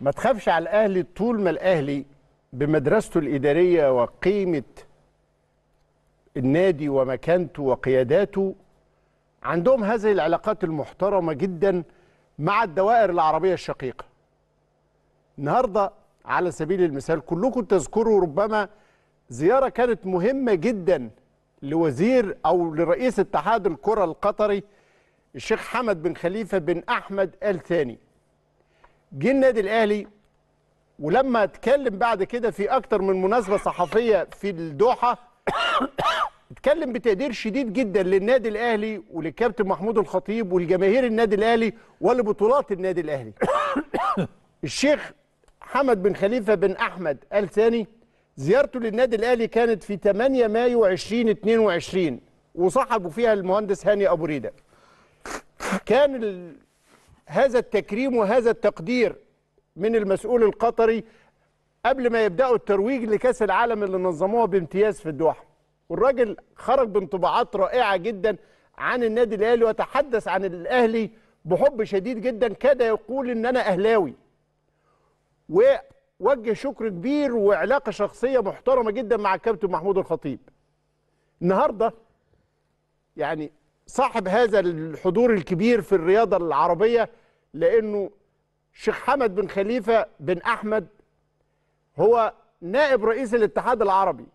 ما تخافش على الاهلي طول ما الاهلي بمدرسته الاداريه وقيمه النادي ومكانته وقياداته عندهم هذه العلاقات المحترمه جدا مع الدوائر العربيه الشقيقه. النهارده على سبيل المثال كلكم تذكروا ربما زياره كانت مهمه جدا لوزير او لرئيس اتحاد الكره القطري الشيخ حمد بن خليفه بن احمد ال ثاني. جه النادي الاهلي ولما اتكلم بعد كده في اكتر من مناسبه صحفيه في الدوحه اتكلم بتقدير شديد جدا للنادي الاهلي وللكابتن محمود الخطيب ولجماهير النادي الاهلي ولبطولات النادي الاهلي الشيخ حمد بن خليفه بن احمد ال ثاني زيارته للنادي الاهلي كانت في 8 مايو 2022 وصاحبه فيها المهندس هاني ابو ريده كان هذا التكريم وهذا التقدير من المسؤول القطري قبل ما يبداوا الترويج لكاس العالم اللي نظموها بامتياز في الدوحه والراجل خرج بانطباعات رائعه جدا عن النادي الاهلي وتحدث عن الاهلي بحب شديد جدا كاد يقول ان انا اهلاوي ووجه شكر كبير وعلاقه شخصيه محترمه جدا مع الكابتن محمود الخطيب النهارده يعني صاحب هذا الحضور الكبير في الرياضه العربيه لانه شيخ حمد بن خليفه بن احمد هو نائب رئيس الاتحاد العربي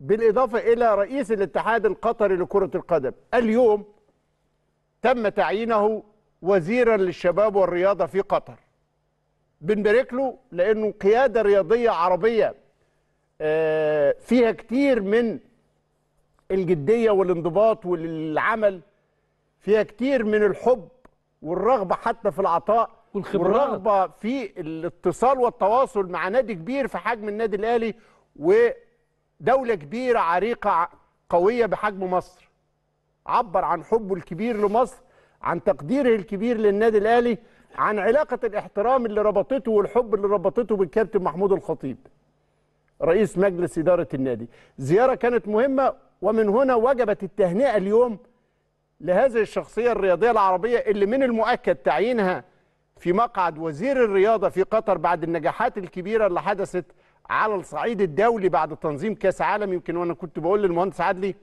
بالاضافه الى رئيس الاتحاد القطري لكره القدم اليوم تم تعيينه وزيرا للشباب والرياضه في قطر بنبارك له لانه قياده رياضيه عربيه آه، فيها كتير من الجديه والانضباط والعمل فيها كتير من الحب والرغبه حتى في العطاء والخبرات. والرغبه في الاتصال والتواصل مع نادي كبير في حجم النادي الاهلي ودوله كبيره عريقه قويه بحجم مصر عبر عن حبه الكبير لمصر عن تقديره الكبير للنادي الاهلي عن علاقه الاحترام اللي ربطته والحب اللي ربطته بالكابتن محمود الخطيب رئيس مجلس اداره النادي زياره كانت مهمه ومن هنا وجبت التهنئه اليوم لهذه الشخصية الرياضية العربية اللي من المؤكد تعيينها في مقعد وزير الرياضة في قطر بعد النجاحات الكبيرة اللي حدثت على الصعيد الدولي بعد تنظيم كاس عالم يمكن وانا كنت بقول للمهندس عدلي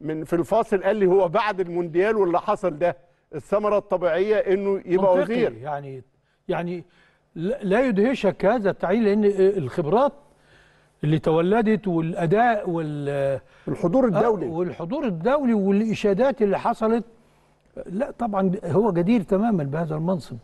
من في الفاصل قال لي هو بعد المونديال واللي حصل ده الثمرة الطبيعية انه يبقى وزير يعني يعني لا يدهشك هذا التعيين لان الخبرات اللي تولدت والاداء وال الحضور آه، الدولي آه والحضور الدولي والاشادات اللي حصلت لا طبعا هو جدير تماما بهذا المنصب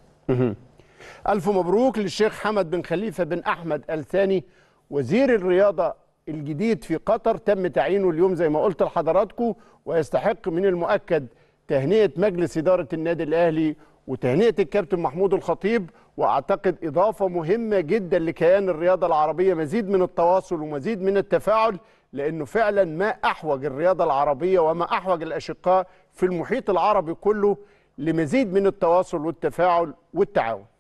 الف مبروك للشيخ حمد بن خليفه بن احمد ال ثاني وزير الرياضه الجديد في قطر تم تعيينه اليوم زي ما قلت لحضراتكم ويستحق من المؤكد تهنئه مجلس اداره النادي الاهلي وتهنئه الكابتن محمود الخطيب واعتقد اضافه مهمه جدا لكيان الرياضه العربيه مزيد من التواصل ومزيد من التفاعل لانه فعلا ما احوج الرياضه العربيه وما احوج الاشقاء في المحيط العربي كله لمزيد من التواصل والتفاعل والتعاون